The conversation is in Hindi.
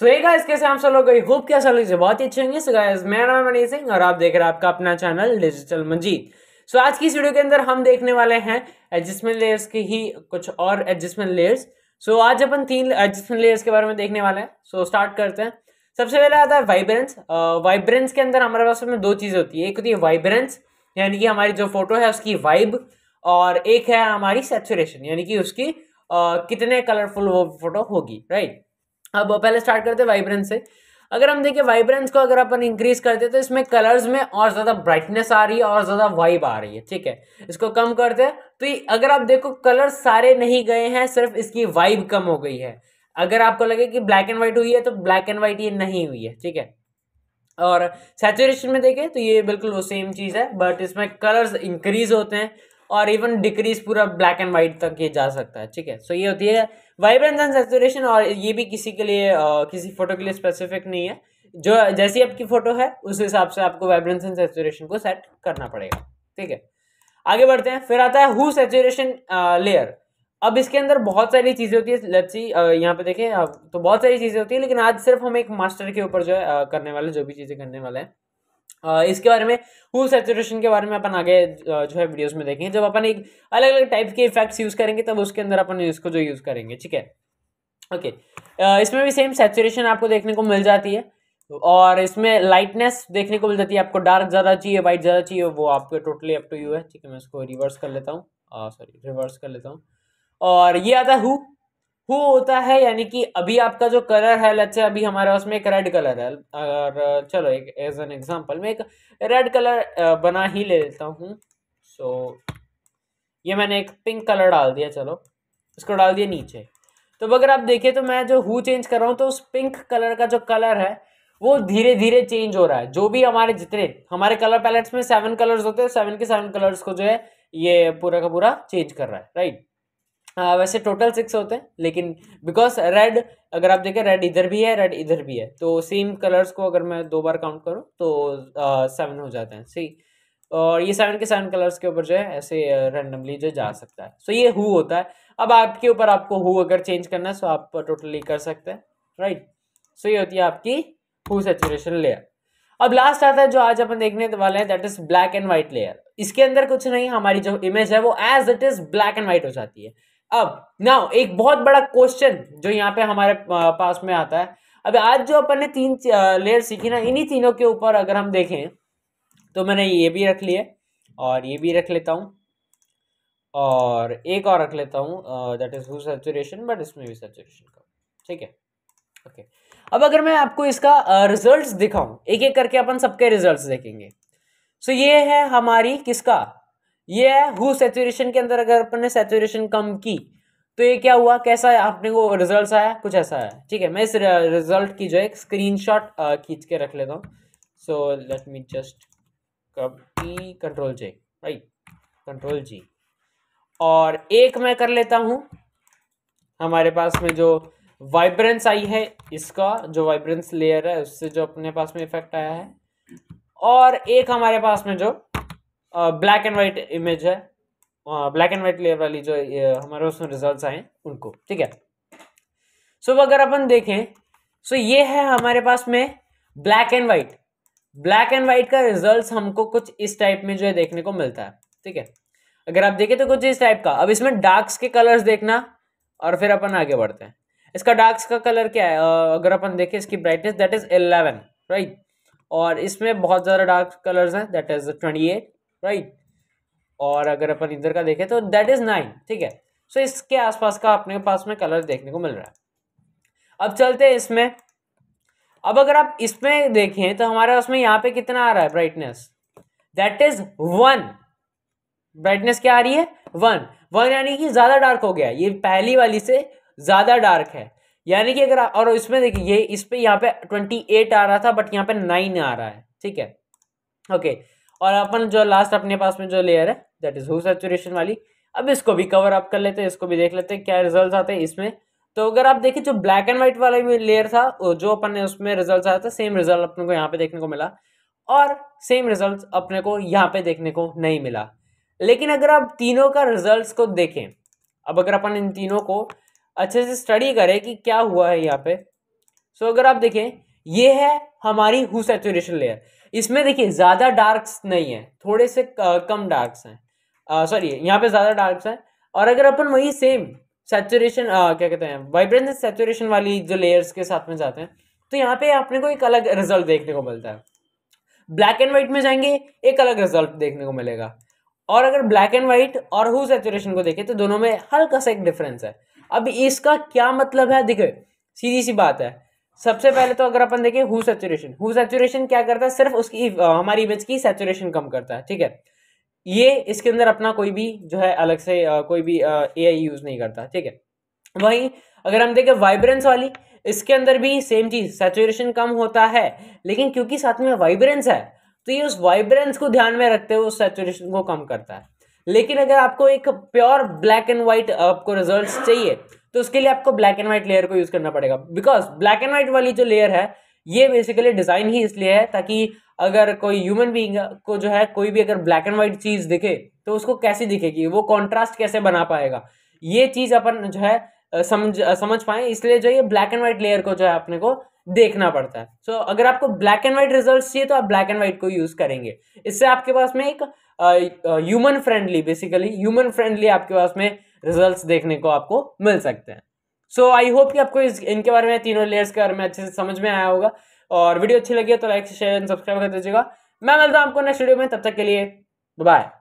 सो ये गाइस कैसे हम सब लोग होप के सब लोग बहुत ही अच्छे होंगे सो गाइस मैं नाम मनी सिंह और आप देख रहे हैं आपका अपना चैनल डिजिटल मंजीत सो आज की इस वीडियो के अंदर हम देखने वाले हैं एडजस्टमेंट लेयर्स के ही कुछ और एडजस्टमेंट लेयर्स सो आज अपन तीन एडजस्टमेंट लेयर्स के बारे में देखने वाले हैं सो स्टार्ट करते हैं सबसे पहले आता है वाइब्रेंस वाइब्रेंस uh, के अंदर हमारे पास में दो चीज़ होती है एक होती है वाइब्रेंस यानी कि हमारी जो फोटो है उसकी वाइब और एक है हमारी सेचुरेशन यानी कि उसकी uh, कितने कलरफुल वो फोटो होगी राइट अब पहले स्टार्ट करते हैं वाइब्रेंस से अगर हम देखें वाइब्रेंस को अगर अपन इंक्रीज करते हैं तो इसमें कलर्स में और ज़्यादा ब्राइटनेस आ रही है और ज़्यादा वाइब आ रही है ठीक है इसको कम करते हैं तो ये अगर आप देखो कलर सारे नहीं गए हैं सिर्फ इसकी वाइब कम हो गई है अगर आपको लगे कि ब्लैक एंड वाइट हुई है तो ब्लैक एंड वाइट ये नहीं हुई है ठीक है और सेचुरेशन में देखें तो ये बिल्कुल वो सेम चीज़ है बट इसमें कलर्स इंक्रीज होते हैं और इवन डिक्रीज पूरा ब्लैक एंड वाइट तक ये जा सकता है ठीक है सो ये होती है वाइब्रेंस एंड सेचुरेशन और ये भी किसी के लिए किसी फोटो के लिए स्पेसिफिक नहीं है जो जैसी आपकी फोटो है उस हिसाब से आपको वाइब्रेंस एंड सेचुरेशन को सेट करना पड़ेगा ठीक है आगे बढ़ते हैं फिर आता है हु सेचुरेशन लेयर अब इसके अंदर बहुत सारी चीज़ें होती है लच्ची यहाँ पे देखें तो बहुत सारी चीज़ें होती है लेकिन आज सिर्फ हम एक मास्टर के ऊपर जो है करने वाले जो भी चीज़ें करने वाले हैं इसके बारे में हुल सेचुरेशन के बारे में अपन आगे जो है वीडियोस में देखेंगे जब अपन एक अलग अलग टाइप के इफेक्ट्स यूज़ करेंगे तब उसके अंदर अपन इसको जो यूज़ करेंगे ठीक है ओके इसमें भी सेम सेचुरेशन आपको देखने को मिल जाती है और इसमें लाइटनेस देखने को मिल जाती है आपको डार्क ज़्यादा चाहिए वाइट ज़्यादा चाहिए वो आपको टोटली अप टू यू है ठीक है मैं इसको रिवर्स कर लेता हूँ सॉरी रिवर्स कर लेता हूँ और ये आता है हु हु होता है यानी कि अभी आपका जो कलर है लेट्स से अभी हमारे पास में एक रेड कलर है और चलो एक एज एन एग्जांपल मैं एक रेड कलर बना ही ले लेता हूँ सो so, ये मैंने एक पिंक कलर डाल दिया चलो इसको डाल दिया नीचे तो अगर आप देखें तो मैं जो हु चेंज कर रहा हूँ तो उस पिंक कलर का जो कलर है वो धीरे धीरे चेंज हो रहा है जो भी हमारे जितने हमारे कलर पैलेट्स में सेवन कलर्स होते हैं सेवन के सेवन कलर्स को जो है ये पूरा का पूरा चेंज कर रहा है राइट आ, हाँ, वैसे टोटल सिक्स होते हैं लेकिन बिकॉज रेड अगर आप देखें रेड इधर भी है रेड इधर भी है तो सेम कलर्स को अगर मैं दो बार काउंट करूँ तो सेवन हो जाते हैं सही और ये सेवन के सेवन कलर्स के ऊपर जो है ऐसे रैंडमली जो जा सकता है सो so, ये हु होता है अब आपके ऊपर आपको हु अगर चेंज करना है सो आप टोटली कर सकते हैं राइट सो ये होती है आपकी हु सेचुरेशन लेयर अब लास्ट आता है जो आज अपन देखने वाले हैं that is black and white layer इसके अंदर कुछ नहीं हमारी जो इमेज है वो as it is black and white हो जाती है अब नाउ एक बहुत बड़ा क्वेश्चन जो यहाँ पे हमारे पास में आता है अब आज जो अपन ने तीन लेयर सीखी ना इन्हीं तीनों के ऊपर अगर हम देखें तो मैंने ये भी रख लिए और ये भी रख लेता हूँ और एक और रख लेता हूँ that is good saturation but इसमें भी सेचुरेशन का ठीक है ओके okay. अब अगर मैं आपको इसका रिजल्ट्स दिखाऊं एक एक करके अपन सबके रिजल्ट्स देखेंगे सो so, ये है हमारी किसका ये है हु सेचुरेशन के अंदर अगर अपन ने सेचुरेशन कम की तो ये क्या हुआ कैसा है आपने को रिजल्ट आया कुछ ऐसा है ठीक है मैं इस रिजल्ट की जो है स्क्रीन शॉट खींच के रख लेता हूँ so let me just copy control J right control G और एक मैं कर लेता हूँ हमारे पास में जो वाइब्रेंस आई है इसका जो वाइब्रेंस लेयर है उससे जो अपने पास में इफेक्ट आया है और एक हमारे पास में जो ब्लैक एंड वाइट इमेज है ब्लैक एंड वाइट लेयर वाली जो हमारे उसमें रिजल्ट्स आए उनको ठीक है सो so, अगर अपन देखें सो so ये है हमारे पास में black and white black and white का रिजल्ट्स हमको कुछ इस टाइप में जो है देखने को मिलता है ठीक है अगर आप देखें तो कुछ इस टाइप का अब इसमें डार्क्स के कलर्स देखना और फिर अपन आगे बढ़ते हैं इसका डार्क्स का कलर क्या है अगर अपन देखें इसकी brightness that is eleven right और इसमें बहुत ज़्यादा डार्क कलर्स हैं that is twenty eight right और अगर अपन इधर का देखें तो दैट इज़ नाइन ठीक है सो so, इसके आसपास का अपने पास में कलर देखने को मिल रहा है अब चलते हैं इसमें अब अगर आप इसमें देखें तो हमारे उसमें यहाँ पे कितना आ रहा है brightness that is one brightness क्या आ रही है वन वन यानी कि ज़्यादा डार्क हो गया ये पहली वाली से ज़्यादा डार्क है यानी कि अगर और इसमें देखिए ये इस पर यहाँ पे ट्वेंटी एट आ रहा था बट यहाँ पे नाइन आ रहा है ठीक है ओके okay. और अपन जो लास्ट अपने पास में जो लेयर है दैट इज़ हु सेचुरेशन वाली अब इसको भी कवर अप कर लेते हैं इसको भी देख लेते हैं क्या रिजल्ट आते हैं इसमें तो अगर आप देखें जो ब्लैक एंड व्हाइट वाला भी लेयर था जो अपन ने उसमें रिजल्ट आया था सेम रिजल्ट अपने को यहाँ पे देखने को मिला और सेम रिजल्ट अपने को यहाँ पे देखने को नहीं मिला लेकिन अगर आप तीनों का रिजल्ट को देखें अब अगर अपन इन तीनों को अच्छे से स्टडी करें कि क्या हुआ है यहाँ पे सो तो अगर आप देखें ये है हमारी हु सेचुरेशन लेयर इसमें देखिए ज़्यादा डार्क्स नहीं है थोड़े से कम डार्क्स हैं सॉरी यहाँ पे ज़्यादा डार्क्स हैं और अगर अपन वही सेम सेचुरेशन क्या कहते हैं वाइब्रेंस सेचुरेशन वाली जो लेयर्स के साथ में जाते हैं तो यहाँ पे अपने को एक अलग रिजल्ट देखने को मिलता है ब्लैक एंड वाइट में जाएंगे एक अलग रिजल्ट देखने को मिलेगा और अगर ब्लैक एंड वाइट और हु सेचुरेशन को देखें तो दोनों में हल्का सा एक डिफरेंस है अब इसका क्या मतलब है देखे सीधी सी बात है सबसे पहले तो अगर अपन देखें हु सेचुरेशन हु सेचुरेशन क्या करता है सिर्फ उसकी हमारी इमेज की सेचुरेशन कम करता है ठीक है ये इसके अंदर अपना कोई भी जो है अलग से आ, कोई भी ए आई यूज नहीं करता ठीक है वहीं अगर हम देखें वाइब्रेंस वाली इसके अंदर भी सेम चीज सेचुरेशन कम होता है लेकिन क्योंकि साथ में वाइब्रेंस है तो ये उस वाइब्रेंस को ध्यान में रखते हुए उस सेचुरेशन को कम करता है लेकिन अगर आपको एक प्योर ब्लैक एंड व्हाइट आपको रिजल्ट चाहिए तो उसके लिए आपको ब्लैक एंड व्हाइट लेयर को यूज़ करना पड़ेगा बिकॉज ब्लैक एंड व्हाइट वाली जो लेयर है ये बेसिकली डिज़ाइन ही इसलिए है ताकि अगर कोई ह्यूमन बींग को जो है कोई भी अगर ब्लैक एंड व्हाइट चीज़ दिखे तो उसको कैसी दिखेगी वो कॉन्ट्रास्ट कैसे बना पाएगा ये चीज़ अपन जो है समझ समझ पाए इसलिए जो ये ब्लैक एंड व्हाइट लेयर को जो है अपने को देखना पड़ता है सो so, अगर आपको ब्लैक एंड व्हाइट रिजल्ट चाहिए तो आप ब्लैक एंड व्हाइट को यूज़ करेंगे इससे आपके पास में एक human friendly basically human friendly आपके पास में रिजल्ट्स देखने को आपको मिल सकते हैं सो आई होप कि आपको इस इनके बारे में तीनों लेयर्स के बारे में अच्छे से समझ में आया होगा और वीडियो अच्छी लगी है तो लाइक शेयर एंड सब्सक्राइब कर दीजिएगा मैं मिलता हूँ आपको नेक्स्ट वीडियो में तब तक के लिए बाय